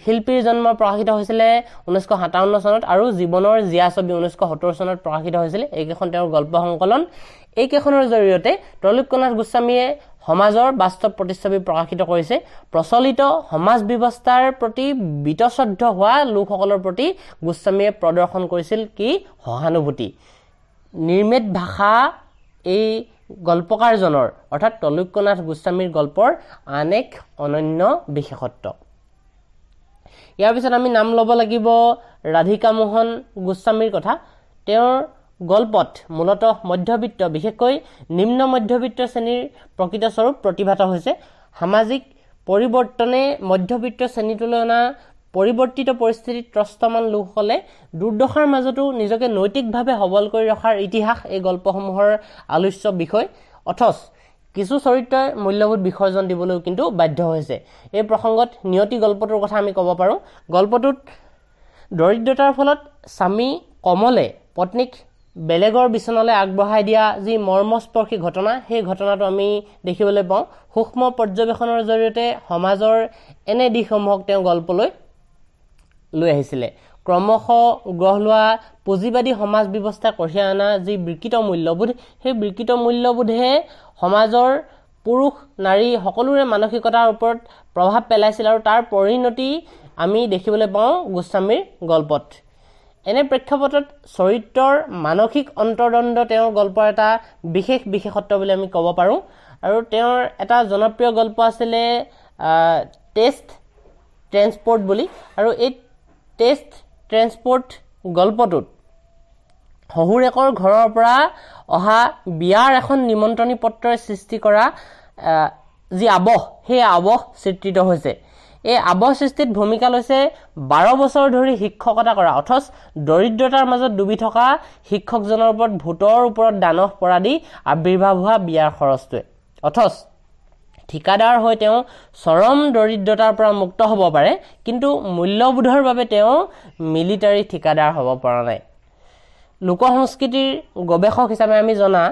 শিল্পীৰ জন্ম প্ৰকাশিত হৈছিলে ঊনৈছশ সাতাৱন্ন চনত আৰু জীৱনৰ জীয়া ছবি ঊনৈছশ সত্তৰ চনত প্ৰকাশিত হৈছিলে এইকেইখন তেওঁৰ গল্প সংকলন এইকেইখনৰ জৰিয়তে ত্ৰলোক্যনাথ গোস্বামীয়ে সমাজৰ বাস্তৱ প্ৰতিচ্ছবি প্ৰকাশিত কৰিছে প্ৰচলিত সমাজ ব্যৱস্থাৰ প্ৰতি বিতশ্ৰদ্ধ হোৱা লোকসকলৰ প্ৰতি গোস্বামীয়ে প্ৰদৰ্শন কৰিছিল কি সহানুভূতি নিৰ্মিত ভাষা এই গল্পকাৰজনৰ অৰ্থাৎ তলুক্যনাথ গোস্বামীৰ গল্পৰ আন এক অনন্য বিশেষত্ব ইয়াৰ পিছত আমি নাম ল'ব লাগিব ৰাধিকা মোহন গোস্বামীৰ কথা তেওঁৰ গল্পত মূলতঃ মধ্যবিত্ত বিশেষকৈ নিম্ন মধ্যবিত্ত শ্ৰেণীৰ প্ৰকৃতস্বৰূপ প্ৰতিভাত হৈছে সামাজিক পৰিৱৰ্তনে মধ্যবিত্ত শ্ৰেণীটোলৈ অনা পৰিৱৰ্তিত পৰিস্থিতিত ত্ৰস্তমান লোকসকলে দুৰ্দশাৰ মাজতো নিজকে নৈতিকভাৱে সবল কৰি ৰখাৰ ইতিহাস এই গল্পসমূহৰ আলোচ্য বিষয় অথচ কিছু চৰিত্ৰই মূল্যবোধ বিসৰ্জন দিবলৈও কিন্তু বাধ্য হৈছে এই প্ৰসংগত নিয়তি গল্পটোৰ কথা আমি ক'ব পাৰোঁ গল্পটোত দৰিদ্ৰতাৰ ফলত স্বামী কমলে পত্নীক বেলেগৰ বিচনালৈ আগবঢ়াই দিয়া যি মৰ্মস্পৰ্শী ঘটনা সেই ঘটনাটো আমি দেখিবলৈ পাওঁ সূক্ষ্ম পৰ্যবেক্ষণৰ জৰিয়তে সমাজৰ এনে দিশসমূহক তেওঁ গল্পলৈ লৈ আহিছিলে ক্ৰমশ গঢ় লোৱা পুঁজিবাদী সমাজ ব্যৱস্থা কঢ়িয়াই অনা যি বিকৃত মূল্যবোধ সেই বিকৃত মূল্যবোধে সমাজৰ পুৰুষ নাৰী সকলোৰে মানসিকতাৰ ওপৰত প্ৰভাৱ পেলাইছিল আৰু তাৰ পৰিণতি আমি দেখিবলৈ পাওঁ গোস্বামীৰ গল্পত এনে প্ৰেক্ষাপটত চৰিত্ৰৰ মানসিক অন্তৰ্দণ্ড তেওঁৰ গল্পৰ এটা বিশেষ বিশেষত্ব বুলি আমি ক'ব পাৰোঁ আৰু তেওঁৰ এটা জনপ্ৰিয় গল্প আছিলে টেষ্ট ট্ৰেন্সপৰ্ট বুলি আৰু এই টেষ্ট ট্ৰেন্সপৰ্ট গল্পটোত শহুৰেকৰ ঘৰৰ পৰা অহা বিয়াৰ এখন নিমন্ত্ৰণী পত্ৰই সৃষ্টি কৰা যি আৱহ সেই আৱহ চিত্ৰিত হৈছে এই আৱহ সৃষ্টিত ভূমিকা লৈছে বাৰ বছৰ ধৰি শিক্ষকতা কৰা অথচ দৰিদ্ৰতাৰ মাজত ডুবি থকা শিক্ষকজনৰ ওপৰত ভোটৰ ওপৰত দানহ পৰা দি আৱিৰ্ভাৱ হোৱা বিয়াৰ খৰচটোৱে অথচ ঠিকাদাৰ হৈ তেওঁ চৰম দৰিদ্ৰতাৰ পৰা মুক্ত হ'ব পাৰে কিন্তু মূল্যবোধৰ বাবে তেওঁ মিলিটাৰী ঠিকাদাৰ হ'ব পৰা নাই লোক সংস্কৃতিৰ গৱেষক হিচাপে আমি জনা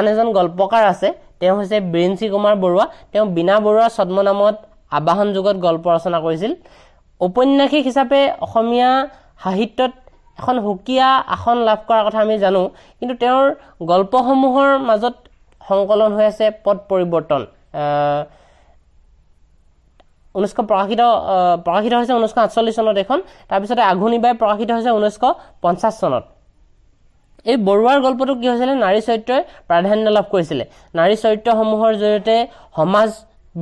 আন এজন গল্পকাৰ আছে তেওঁ হৈছে বিৰিঞ্চি কুমাৰ বৰুৱা তেওঁ বীণা বৰুৱাৰ ছদ্ম নামত আবাহন যুগত গল্প ৰচনা কৰিছিল ঔপন্যাসিক হিচাপে অসমীয়া সাহিত্যত এখন সুকীয়া আসন লাভ কৰাৰ কথা আমি জানো কিন্তু তেওঁৰ গল্পসমূহৰ মাজত সংকলন হৈ আছে পথ পৰিৱৰ্তন ঊনৈছশ প্ৰকাশিত প্ৰকাশিত হৈছে ঊনৈছশ আঠচল্লিছ চনত এখন তাৰপিছতে বাই প্ৰকাশিত হৈছে ঊনৈছশ পঞ্চাছ চনত এই বৰুৱাৰ গল্পটো কি হৈছিলে নাৰী চৰিত্ৰই প্ৰাধান্য লাভ কৰিছিলে নাৰী চৰিত্ৰসমূহৰ জৰিয়তে সমাজ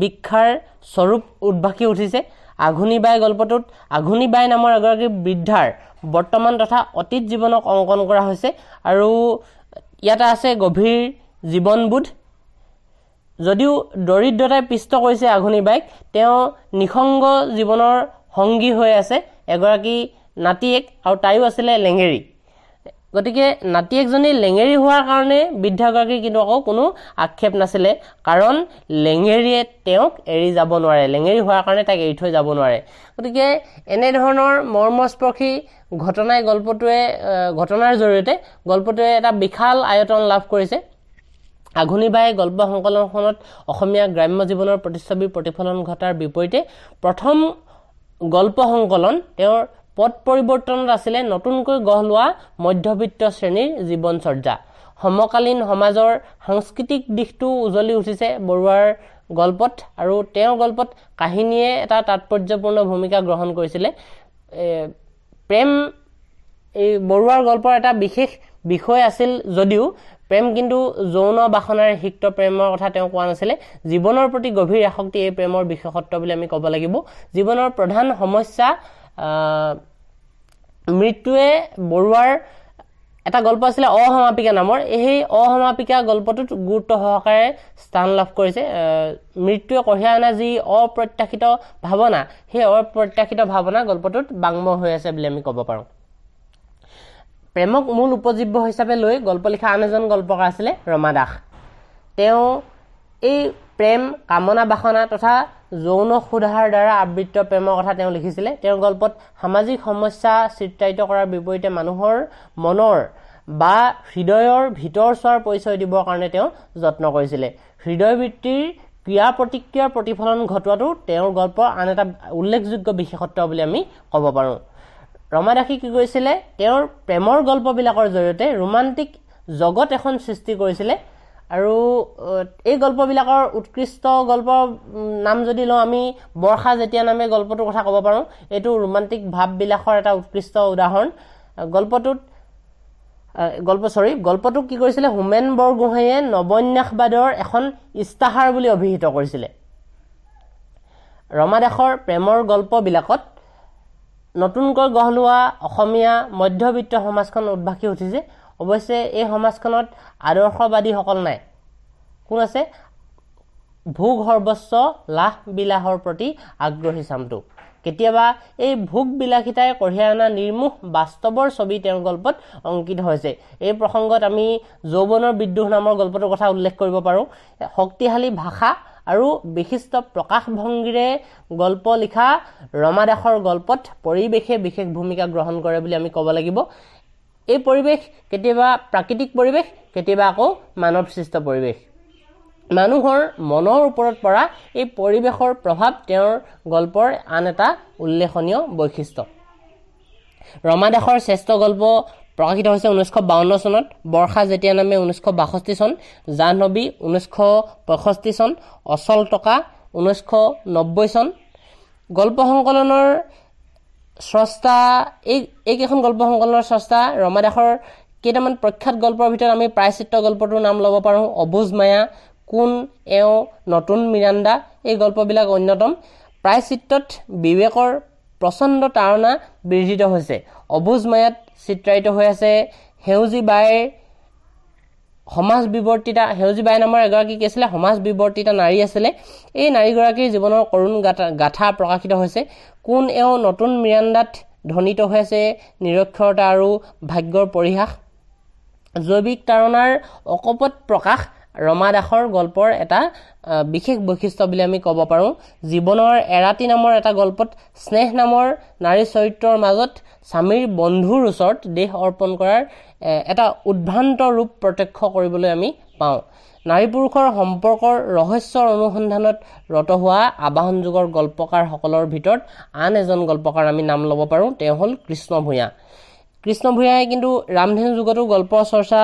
বিক্ষাৰ স্বৰূপ উদ্ভাসী উঠিছে বাই গল্পটোত বাই নামৰ এগৰাকী বৃদ্ধাৰ বৰ্তমান তথা অতীত জীৱনক অংকন কৰা হৈছে আৰু ইয়াতে আছে গভীৰ জীৱনবোধ যদিও দৰিদ্ৰতাই পিষ্ট কৰিছে আঘুনি বাইক তেওঁ নিসংগ জীৱনৰ সংগী হৈ আছে এগৰাকী নাতিয়েক আৰু তাইও আছিলে লেঙেৰী গতিকে নাতিয়েকজনী লেঙেৰী হোৱাৰ কাৰণে বৃদ্ধাগৰাকীৰ কিন্তু আকৌ কোনো আক্ষেপ নাছিলে কাৰণ লেঙেৰীয়ে তেওঁক এৰি যাব নোৱাৰে লেঙেৰী হোৱাৰ কাৰণে তাইক এৰি থৈ যাব নোৱাৰে গতিকে এনেধৰণৰ মৰ্মস্পৰ্শী ঘটনাই গল্পটোৱে ঘটনাৰ জৰিয়তে গল্পটোৱে এটা বিশাল আয়তন লাভ কৰিছে বাই গল্প সংকলনখনত অসমীয়া গ্ৰাম্য জীৱনৰ প্ৰতিচ্ছবি প্ৰতিফলন ঘটাৰ বিপৰীতে প্ৰথম গল্প সংকলন তেওঁৰ পথ পৰিৱৰ্তনত আছিলে নতুনকৈ গঢ় লোৱা মধ্যবিত্ত শ্ৰেণীৰ জীৱনচৰ্যা সমকালীন সমাজৰ সাংস্কৃতিক দিশটো উজলি উঠিছে বৰুৱাৰ গল্পত আৰু তেওঁৰ গল্পত কাহিনীয়ে এটা তাৎপৰ্যপূৰ্ণ ভূমিকা গ্ৰহণ কৰিছিলে প্ৰেম এই বৰুৱাৰ গল্পৰ এটা বিশেষ বিষয় আছিল যদিও প্ৰেম কিন্তু যৌন বাসনাৰ সিক্ত প্ৰেমৰ কথা তেওঁ কোৱা নাছিলে জীৱনৰ প্ৰতি গভীৰ আসক্তি এই প্ৰেমৰ বিশেষত্ব বুলি আমি ক'ব লাগিব জীৱনৰ প্ৰধান সমস্যা মৃত্যুৱে বৰুৱাৰ এটা গল্প আছিলে অসমাপিকা নামৰ এই অসমাপিকা গল্পটোত গুৰুত্ব সহকাৰে স্থান লাভ কৰিছে মৃত্যুৱে কঢ়িয়াই অনা যি অপ্ৰত্যাশিত ভাৱনা সেই অপ্ৰত্যাশিত ভাৱনা গল্পটোত বাংম হৈ আছে বুলি আমি ক'ব পাৰোঁ প্ৰেমক মূল উপজীৱ্য হিচাপে লৈ গল্প লিখা আন এজন গল্পকাৰ আছিলে ৰমা দাস তেওঁ এই প্ৰেম কামনা বাসনা তথা যৌন সুধাৰ দ্বাৰা আবৃত্ত প্ৰেমৰ কথা তেওঁ লিখিছিলে তেওঁৰ গল্পত সামাজিক সমস্যা চিত্ৰায়িত কৰাৰ বিপৰীতে মানুহৰ মনৰ বা হৃদয়ৰ ভিতৰ চোৱাৰ পৰিচয় দিবৰ কাৰণে তেওঁ যত্ন কৰিছিলে হৃদয়বৃত্তিৰ ক্ৰিয়া প্ৰতিক্ৰিয়াৰ প্ৰতিফলন ঘটোৱাটো তেওঁৰ গল্পৰ আন এটা উল্লেখযোগ্য বিশেষত্ব বুলি আমি ক'ব পাৰোঁ ৰমা ৰমাদাসী কি কৰিছিলে তেওঁৰ প্ৰেমৰ গল্পবিলাকৰ জৰিয়তে ৰোমাণ্টিক জগত এখন সৃষ্টি কৰিছিলে আৰু এই গল্পবিলাকৰ উৎকৃষ্ট গল্প নাম যদি লওঁ আমি বৰ্ষা যেতিয়া নামে গল্পটোৰ কথা ক'ব পাৰোঁ এইটো ৰোমাণ্টিক ভাৱবিলাকৰ এটা উৎকৃষ্ট উদাহৰণ গল্পটোত গল্প চৰি গল্পটোক কি কৰিছিলে হোমেন বৰগোহাঁয়ে নৱন্যাসবাদৰ এখন ইস্তাহাৰ বুলি অভিহিত কৰিছিলে ৰমা দাসৰ প্ৰেমৰ গল্পবিলাকত নতুনকৈ গঢ় লোৱা অসমীয়া মধ্যবিত্ত সমাজখন উদ্ভাসী উঠিছে অৱশ্যে এই সমাজখনত আদৰ্শবাদীসকল নাই কোন আছে ভোগ সৰ্বস্ব লাভ বিলাহৰ প্ৰতি আগ্ৰহী চামটো কেতিয়াবা এই ভোগ বিলাসিতাই কঢ়িয়াই অনা নিৰ্মোহ বাস্তৱৰ ছবি তেওঁৰ গল্পত অংকিত হৈছে এই প্ৰসংগত আমি যৌৱনৰ বিদ্ৰোহ নামৰ গল্পটোৰ কথা উল্লেখ কৰিব পাৰোঁ শক্তিশালী ভাষা আৰু বিশিষ্ট প্ৰকাশভংগীৰে গল্প লিখা ৰমা দাসৰ গল্পত পৰিৱেশে বিশেষ ভূমিকা গ্ৰহণ কৰে বুলি আমি ক'ব লাগিব এই পৰিৱেশ কেতিয়াবা প্ৰাকৃতিক পৰিৱেশ কেতিয়াবা আকৌ মানৱ সৃষ্ট পৰিৱেশ মানুহৰ মনৰ ওপৰত পৰা এই পৰিৱেশৰ প্ৰভাৱ তেওঁৰ গল্পৰ আন এটা উল্লেখনীয় বৈশিষ্ট্য ৰমা দাসৰ শ্ৰেষ্ঠ গল্প প্ৰকাশিত হৈছে ঊনৈছশ বাৱন্ন চনত বৰ্ষা যেতিয়া নামে ঊনৈছশ বাষষ্ঠি চন জাহ্নবী ঊনৈছশ পঁয়ষষ্ঠি চন অচল টকা ঊনৈছশ নব্বৈ চন গল্প সংকলনৰ স্ৰষ্টা এই এইকেইখন গল্প সংকলনৰ স্ৰষ্টা ৰমা দাসৰ কেইটামান প্ৰখ্যাত গল্পৰ ভিতৰত আমি প্ৰায় চিত্ৰ গল্পটোৰ নাম ল'ব পাৰোঁ অবুজ মায়া কোন এওঁ নতুন মিৰাণ্ডা এই গল্পবিলাক অন্যতম প্ৰায় চিত্ৰত বিবেকৰ প্ৰচণ্ড তাৰণা বিৰ্জিত হৈছে অবুজ মায়াত চিত্ৰায়িত হৈ আছে সেউজী বাইৰ সমাজ বিৱৰ্তিতা সেউজী বাই নামৰ এগৰাকী কি আছিলে সমাজ বিৱৰ্তিতা নাৰী আছিলে এই নাৰীগৰাকীৰ জীৱনৰ কৰুণ গাথা গাথা প্ৰকাশিত হৈছে কোন এওঁ নতুন মিৰাণ্ডাত ধনিত হৈ আছে নিৰক্ষৰতা আৰু ভাগ্যৰ পৰিহাস জৈৱিক তাৰণাৰ অকপত প্ৰকাশ ৰমা দাসৰ গল্পৰ এটা বিশেষ বৈশিষ্ট্য বুলি আমি ক'ব পাৰোঁ জীৱনৰ এৰাতি নামৰ এটা গল্পত স্নেহ নামৰ নাৰী চৰিত্ৰৰ মাজত স্বামীৰ বন্ধুৰ ওচৰত দেশ অৰ্পণ কৰাৰ এটা উদ্ভ্ৰান্ত ৰূপ প্ৰত্যক্ষ কৰিবলৈ আমি পাওঁ নাৰী পুৰুষৰ সম্পৰ্কৰ ৰহস্যৰ অনুসন্ধানত ৰত হোৱা আবাহন যুগৰ গল্পকাৰসকলৰ ভিতৰত আন এজন গল্পকাৰ আমি নাম ল'ব পাৰোঁ তেওঁ হ'ল কৃষ্ণ ভূঞা কৃষ্ণ ভূঞাই কিন্তু ৰামধেনু যুগতো গল্পৰ চৰ্চা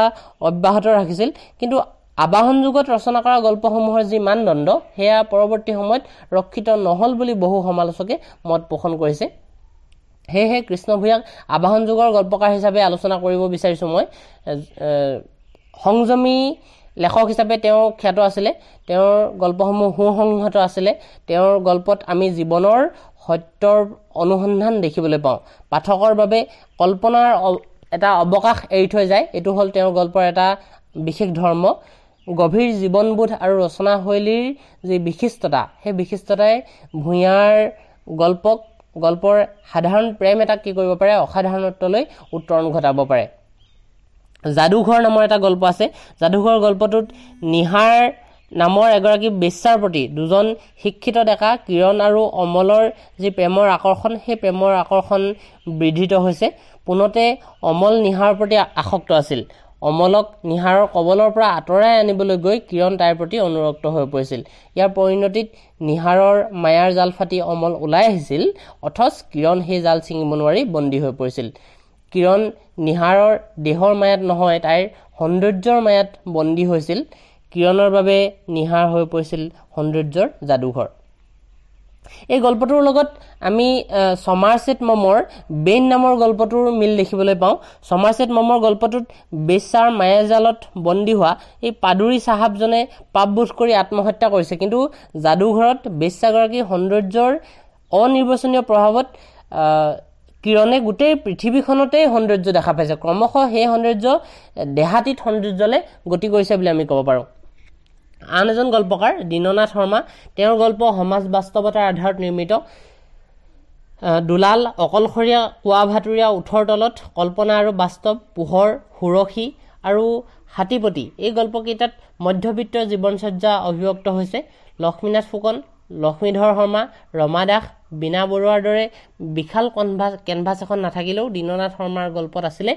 অব্যাহত ৰাখিছিল কিন্তু আবাহন যুগত ৰচনা কৰা গল্পসমূহৰ যি মানদণ্ড সেয়া পৰৱৰ্তী সময়ত ৰক্ষিত নহ'ল বুলি বহু সমালোচকে মত পোষণ কৰিছে সেয়েহে কৃষ্ণ ভূঞাক আবাহন যুগৰ গল্পকাৰ হিচাপে আলোচনা কৰিব বিচাৰিছোঁ মই সংযমী লেখক হিচাপে তেওঁ খ্যাত আছিলে তেওঁৰ গল্পসমূহ সুসংহত আছিলে তেওঁৰ গল্পত আমি জীৱনৰ সত্যৰ অনুসন্ধান দেখিবলৈ পাওঁ পাঠকৰ বাবে কল্পনাৰ এটা অৱকাশ এৰি থৈ যায় এইটো হ'ল তেওঁৰ গল্পৰ এটা বিশেষ ধৰ্ম গভীৰ জীৱনবোধ আৰু ৰচনাশৈলীৰ যি বিশিষ্টতা সেই বিশিষ্টতাই ভূঞাৰ গল্পক গল্পৰ সাধাৰণ প্ৰেম এটাক কি কৰিব পাৰে অসাধাৰণত্বলৈ উত্তৰণ ঘটাব পাৰে যাদুঘৰ নামৰ এটা গল্প আছে যাদুঘৰ গল্পটোত নিহাৰ নামৰ এগৰাকী বেচাৰ প্ৰতি দুজন শিক্ষিত ডেকা কিৰণ আৰু অমলৰ যি প্ৰেমৰ আকৰ্ষণ সেই প্ৰেমৰ আকৰ্ষণ বৃদ্ধিত হৈছে পুনতে অমল নিহাৰৰ প্ৰতি আসক্ত আছিল অমলক নিহাৰৰ কবলৰ পৰা আঁতৰাই আনিবলৈ গৈ কিৰণ তাইৰ প্ৰতি অনুৰক্ত হৈ পৰিছিল ইয়াৰ পৰিণতিত নিহাৰৰ মায়াৰ জাল ফাটি অমল ওলাই আহিছিল অথচ কিৰণ সেই জাল ছিঙিব নোৱাৰি বন্দী হৈ পৰিছিল কিৰণ নিহাৰৰ দেহৰ মায়াত নহয় তাইৰ সৌন্দৰ্যৰ মায়াত বন্দী হৈছিল কিৰণৰ বাবে নিহাৰ হৈ পৰিছিল সৌন্দৰ্যৰ যাদুঘৰ এই গল্পটোৰ লগত আমি ছমাৰ ছমাৰছেট মমৰ বেইন নামৰ গল্পটোৰ মিল দেখিবলৈ পাওঁ ছমাৰ ছমাৰছেট মমৰ গল্পটোত বেচাৰ মায়াজালত বন্দী হোৱা এই পাদুৰি চাহাবজনে পাপবোধ কৰি আত্মহত্যা কৰিছে কিন্তু যাদুঘৰত বেচাগৰাকী সৌন্দৰ্যৰ অনিৰ্বাচনীয় প্ৰভাৱত কিৰণে গোটেই পৃথিৱীখনতেই সৌন্দৰ্য দেখা পাইছে ক্ৰমশ সেই সৌন্দৰ্য দেহাতীত সৌন্দৰ্যলৈ গতি কৰিছে বুলি আমি ক'ব পাৰোঁ আন এজন গল্পকাৰ দীননাথ শৰ্মা তেওঁৰ গল্প সমাজ বাস্তৱতাৰ আধাৰত নিৰ্মিত দুলাল অকলশৰীয়া কোৱা ভাতুৰীয়া উঠৰ তলত কল্পনা আৰু বাস্তৱ পোহৰ সুৰসী আৰু হাতীপতি এই গল্পকেইটাত মধ্যবিত্ত জীৱনচৰ্যা অভিভক্ত হৈছে লক্ষ্মীনাথ ফুকন লক্ষ্মীধৰ শৰ্মা ৰমা দাস বীণা বৰুৱাৰ দৰে বিশাল কনভাচ কেনভাছ এখন নাথাকিলেও দীননাথ শৰ্মাৰ গল্পত আছিলে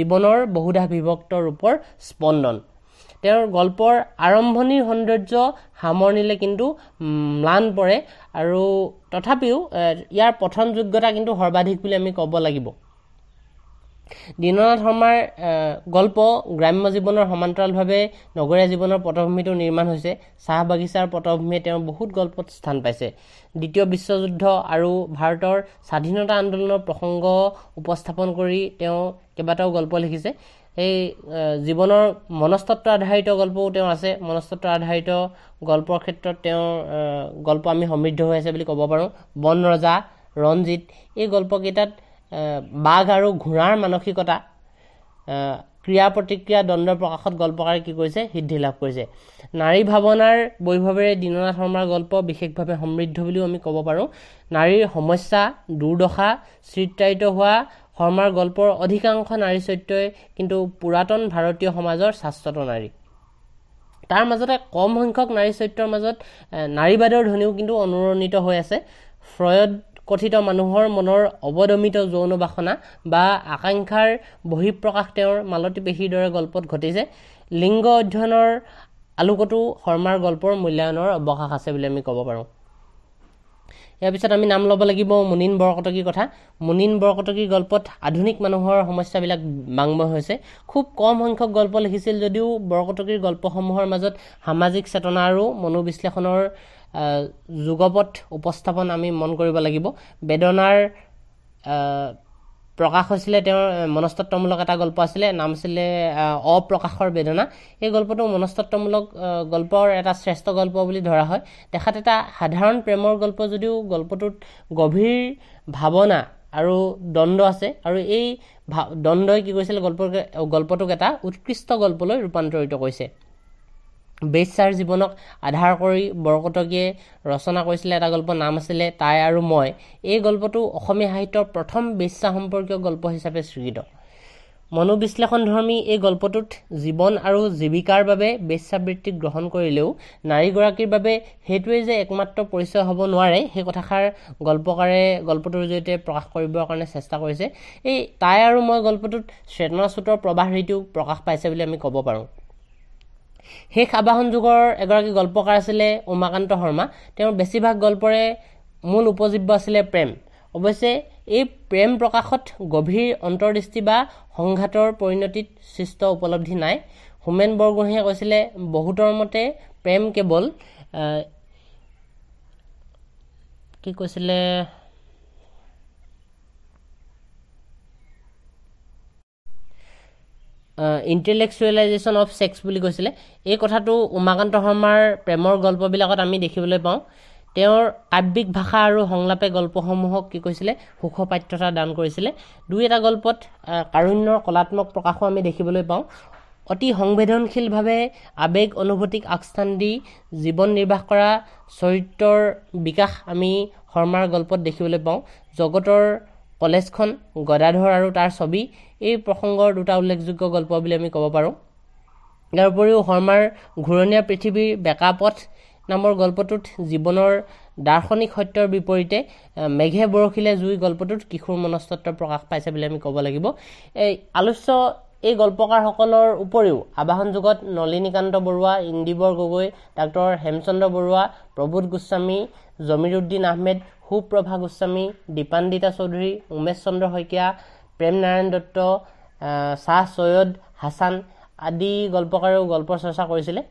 জীৱনৰ বহুধা বিভক্ত ৰূপৰ স্পন্দন তেওঁৰ গল্পৰ আৰম্ভণিৰ সৌন্দৰ্য সামৰণিলে কিন্তু ম্লান পৰে আৰু তথাপিও ইয়াৰ পঠন যোগ্যতা কিন্তু সৰ্বাধিক বুলি আমি ক'ব লাগিব দীননাথ শৰ্মাৰ গল্প গ্ৰাম্য জীৱনৰ সমান্তৰালভাৱে নগৰীয়া জীৱনৰ পটভূমিটো নিৰ্মাণ হৈছে চাহ বাগিচাৰ পটভূমিয়ে তেওঁ বহুত গল্পত স্থান পাইছে দ্বিতীয় বিশ্বযুদ্ধ আৰু ভাৰতৰ স্বাধীনতা আন্দোলনৰ প্ৰসংগ উপস্থাপন কৰি তেওঁ কেইবাটাও গল্প লিখিছে এই জীৱনৰ মনস্তত্ব আধাৰিত গল্পও তেওঁ আছে মনস্তত্ব আধাৰিত গল্পৰ ক্ষেত্ৰত তেওঁৰ গল্প আমি সমৃদ্ধ হৈ আছে বুলি ক'ব পাৰোঁ বন ৰজা ৰঞ্জিত এই গল্পকেইটাত বাঘ আৰু ঘোঁৰাৰ মানসিকতা ক্ৰিয়া প্ৰতিক্ৰিয়া দণ্ড প্ৰকাশত গল্পকাৰে কি কৰিছে সিদ্ধি লাভ কৰিছে নাৰী ভাৱনাৰ বৈভৱেৰে দীননাথ শৰ্মাৰ গল্প বিশেষভাৱে সমৃদ্ধ বুলিও আমি ক'ব পাৰোঁ নাৰীৰ সমস্যা দুৰ্দশা চিত্ৰায়িত হোৱা শৰ্মাৰ গল্পৰ অধিকাংশ নাৰী চৰিত্ৰই কিন্তু পুৰাতন ভাৰতীয় সমাজৰ স্বাস্থ্যত নাৰী তাৰ মাজতে কম সংখ্যক নাৰী চৰিত্ৰৰ মাজত নাৰীবাদৰ ধ্বনিও কিন্তু অনুৰণিত হৈ আছে ফ্ৰয়ড কথিত মানুহৰ মনৰ অৱদমিত যৌন বাসনা বা আকাংক্ষাৰ বহিঃপ্ৰকাশ তেওঁৰ মালতী পেশীৰ দৰে গল্পত ঘটিছে লিংগ অধ্যয়নৰ আলোকতো শৰ্মাৰ গল্পৰ মূল্যায়নৰ অৱকাশ আছে বুলি আমি ক'ব পাৰোঁ ইয়াৰ পিছত আমি নাম ল'ব লাগিব মুনীন বৰকটকীৰ কথা মুনীন বৰকটকীৰ গল্পত আধুনিক মানুহৰ সমস্যাবিলাক বাংময় হৈছে খুব কম সংখ্যক গল্প লিখিছিল যদিও বৰকটকীৰ গল্পসমূহৰ মাজত সামাজিক চেতনা আৰু মনোবিশ্লেষণৰ যুগপথ উপস্থাপন আমি মন কৰিব লাগিব বেদনাৰ প্ৰকাশ হৈছিলে তেওঁৰ মনস্তত্বমূলক এটা গল্প আছিলে নাম আছিলে অপ্ৰকাশৰ বেদনা এই গল্পটো মনস্তত্বমূলক গল্পৰ এটা শ্ৰেষ্ঠ গল্প বুলি ধৰা হয় তেখেত এটা সাধাৰণ প্ৰেমৰ গল্প যদিও গল্পটোত গভীৰ ভাৱনা আৰু দণ্ড আছে আৰু এই ভা দ্বন্দ্বই কি কৈছিলে গল্প গল্পটোক এটা উৎকৃষ্ট গল্পলৈ ৰূপান্তৰিত কৰিছে বেচাৰ জীৱনক আধাৰ কৰি বৰকটকীয়ে ৰচনা কৰিছিলে এটা গল্প নাম আছিলে তাই আৰু মই এই গল্পটো অসমীয়া সাহিত্যৰ প্ৰথম বেচা সম্পৰ্কীয় গল্প হিচাপে স্বীকৃত মনোবিশ্লেষণ ধৰ্মী এই গল্পটোত জীৱন আৰু জীৱিকাৰ বাবে বেচাবৃত্তিক গ্ৰহণ কৰিলেও নাৰীগৰাকীৰ বাবে সেইটোৱেই যে একমাত্ৰ পৰিচয় হ'ব নোৱাৰে সেই কথাষাৰ গল্পকাৰে গল্পটোৰ জৰিয়তে প্ৰকাশ কৰিবৰ কাৰণে চেষ্টা কৰিছে এই তাই আৰু মই গল্পটোত চেতনাচুতৰ প্ৰবাহ ঋতু প্ৰকাশ পাইছে বুলি আমি ক'ব পাৰোঁ শেষ আবাহন যুগৰ এগৰাকী গল্পকাৰ আছিলে উমাকান্ত শৰ্মা তেওঁৰ বেছিভাগ গল্পৰে মূল উপজীৱ্য আছিলে প্ৰেম অৱশ্যে এই প্ৰেম প্ৰকাশত গভীৰ অন্তৰ্দৃষ্টি বা সংঘাতৰ পৰিণতিত সৃষ্ট উপলব্ধি নাই হোমেন বৰগোহাঁয়ে কৈছিলে বহুতৰ মতে প্ৰেম কেৱল কি কৈছিলে ইণ্টেলেকচুৱেলাইজেশ্যন অফ ছেক্স বুলি কৈছিলে এই কথাটো উমাকান্ত শৰ্মাৰ প্ৰেমৰ গল্পবিলাকত আমি দেখিবলৈ পাওঁ তেওঁৰ কাব্যিক ভাষা আৰু সংলাপে গল্পসমূহক কি কৈছিলে সুখপাঠ্যতা দান কৰিছিলে দুই এটা গল্পত কাৰুণ্যৰ কলাত্মক প্ৰকাশো আমি দেখিবলৈ পাওঁ অতি সংবেদনশীলভাৱে আৱেগ অনুভূতিক আগস্থান দি জীৱন নিৰ্বাহ কৰা চৰিত্ৰৰ বিকাশ আমি শৰ্মাৰ গল্পত দেখিবলৈ পাওঁ জগতৰ কলেজখন গদাধৰ আৰু তাৰ ছবি এই প্ৰসংগৰ দুটা উল্লেখযোগ্য গল্প বুলি আমি ক'ব পাৰোঁ ইয়াৰ উপৰিও শৰ্মাৰ ঘূৰণীয়া পৃথিৱীৰ বেকা পথ নামৰ গল্পটোত জীৱনৰ দাৰ্শনিক সত্যৰ বিপৰীতে মেঘে বৰশিলে জুই গল্পটোত কিশোৰ মনস্তত্ব প্ৰকাশ পাইছে বুলি আমি ক'ব লাগিব এই আলোচ্য এই গল্পকাৰসকলৰ উপৰিও আবাহন যুগত নলিনীকান্ত বৰুৱা ইন্দিবৰ গগৈ ডাক্তৰ হেমচন্দ্ৰ বৰুৱা প্ৰবোধ গোস্বামী জমিৰুদ্দিন আহমেদ সুপ্ৰভা গোস্বামী দীপান্দিতা চৌধুৰী উমেশ চন্দ্ৰ শইকীয়া প্ৰেম নাৰায়ণ দত্ত শ্বাহ ছৈয়দ হাছান আদি গল্পকাৰেও গল্পৰ চৰ্চা কৰিছিলে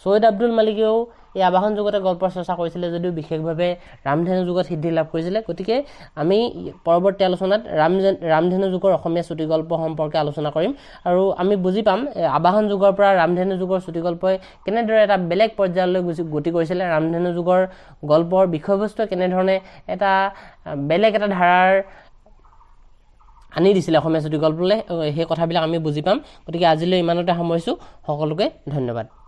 ছৈয়দ আব্দুল মালিকেও এই আৱাহন যুগতে গল্প চৰ্চা কৰিছিলে যদিও বিশেষভাৱে ৰামধেনু যুগত সিদ্ধি লাভ কৰিছিলে গতিকে আমি পৰৱৰ্তী আলোচনাত ৰামজে ৰামধেনু যুগৰ অসমীয়া চুটি গল্প সম্পৰ্কে আলোচনা কৰিম আৰু আমি বুজি পাম আবাহন যুগৰ পৰা ৰামধেনু যুগৰ চুটি গল্পই কেনেদৰে এটা বেলেগ পৰ্যায়লৈ গতি কৰিছিলে ৰামধেনু যুগৰ গল্পৰ বিষয়বস্তুৱে কেনেধৰণে এটা বেলেগ এটা ধাৰাৰ আনি দিছিলে অসমীয়া চুটি গল্পলৈ সেই কথাবিলাক আমি বুজি পাম গতিকে আজিলৈ ইমানতে সামৰিছোঁ সকলোকে ধন্যবাদ